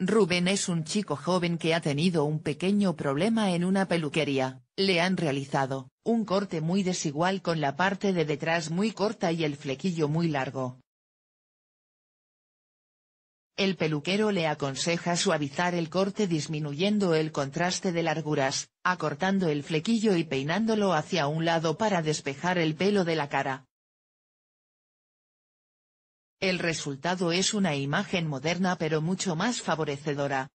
Rubén es un chico joven que ha tenido un pequeño problema en una peluquería, le han realizado, un corte muy desigual con la parte de detrás muy corta y el flequillo muy largo. El peluquero le aconseja suavizar el corte disminuyendo el contraste de larguras, acortando el flequillo y peinándolo hacia un lado para despejar el pelo de la cara, el resultado es una imagen moderna pero mucho más favorecedora,